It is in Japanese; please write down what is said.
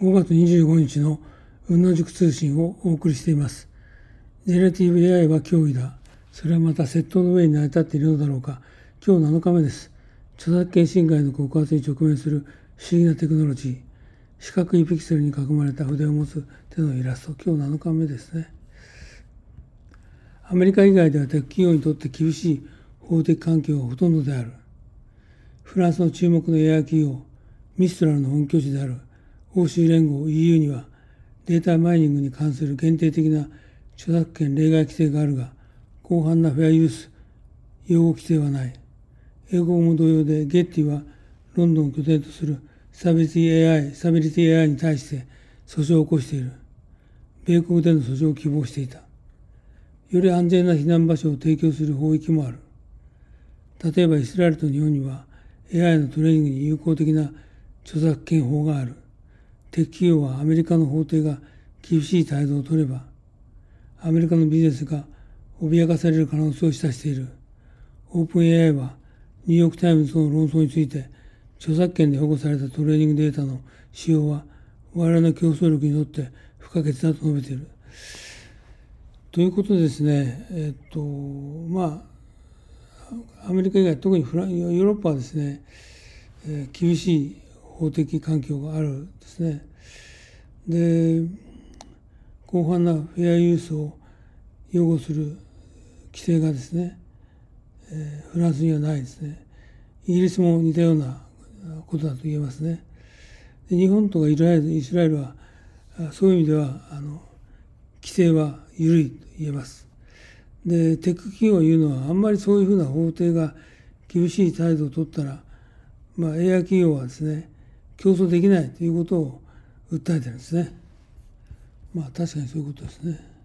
5月25日の運南塾通信をお送りしています。ジェネラティブ AI は脅威だ。それはまた窃盗の上に成り立っているのだろうか。今日7日目です。著作権侵害の告発に直面する不思議なテクノロジー。四角いピクセルに囲まれた筆を持つ手のイラスト。今日7日目ですね。アメリカ以外ではテク企業にとって厳しい法的環境がほとんどである。フランスの注目の AI 企業、ミストラルの本拠地である欧州連合 EU にはデータマイニングに関する限定的な著作権例外規定があるが、広範なフェアユース用語規定はない。英語も同様で、ゲッティはロンドンを拠点とするサビリティ AI、サビリティ AI に対して訴訟を起こしている。米国での訴訟を希望していた。より安全な避難場所を提供する法域もある。例えばイスラエルと日本には AI のトレーニングに有効的な著作権法がある。適企業はアメリカの法廷が厳しい態度をとれば、アメリカのビジネスが脅かされる可能性を示唆している。オープン AI はニューヨークタイムズの論争について、著作権で保護されたトレーニングデータの使用は我々の競争力にとって不可欠だと述べている。ということですね、えっと、まあ、アメリカ以外、特にフラヨーロッパはですね、えー、厳しい法的環境があるんですね。で広範なフェアユースを擁護する規制がですね、えー、フランスにはないですねイギリスも似たようなことだと言えますねで日本とかイスラエルイスラエルはそういう意味ではあの規制は緩いと言えますでテック企業を言うのはあんまりそういうふうな法廷が厳しい態度を取ったら、まあ、AI 企業はですね競争できないということを訴えてるんですね。まあ確かにそういうことですね。